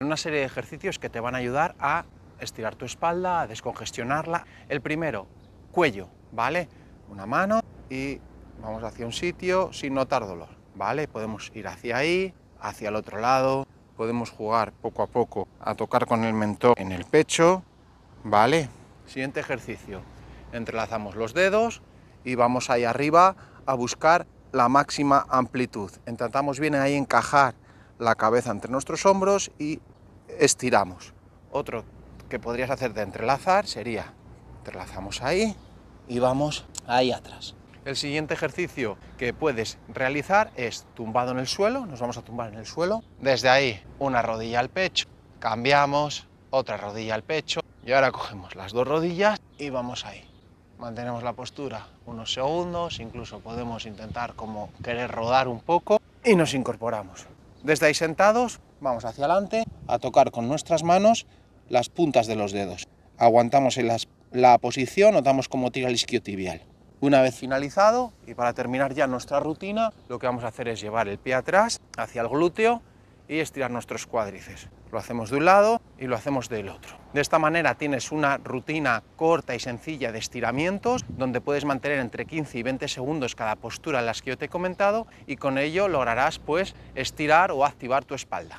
Una serie de ejercicios que te van a ayudar a estirar tu espalda, a descongestionarla. El primero, cuello, ¿vale? Una mano y vamos hacia un sitio sin notar dolor, ¿vale? Podemos ir hacia ahí, hacia el otro lado, podemos jugar poco a poco a tocar con el mentón en el pecho, ¿vale? Siguiente ejercicio, entrelazamos los dedos y vamos ahí arriba a buscar la máxima amplitud. Intentamos bien ahí encajar la cabeza entre nuestros hombros y estiramos. Otro que podrías hacer de entrelazar sería, entrelazamos ahí y vamos ahí atrás. El siguiente ejercicio que puedes realizar es tumbado en el suelo, nos vamos a tumbar en el suelo, desde ahí una rodilla al pecho, cambiamos, otra rodilla al pecho y ahora cogemos las dos rodillas y vamos ahí. Mantenemos la postura unos segundos, incluso podemos intentar como querer rodar un poco y nos incorporamos. Desde ahí sentados, vamos hacia adelante a tocar con nuestras manos las puntas de los dedos. Aguantamos en la posición, notamos cómo tira el isquiotibial. Una vez finalizado y para terminar ya nuestra rutina, lo que vamos a hacer es llevar el pie atrás hacia el glúteo y estirar nuestros cuádrices. Lo hacemos de un lado y lo hacemos del otro. De esta manera tienes una rutina corta y sencilla de estiramientos donde puedes mantener entre 15 y 20 segundos cada postura en las que yo te he comentado y con ello lograrás pues estirar o activar tu espalda.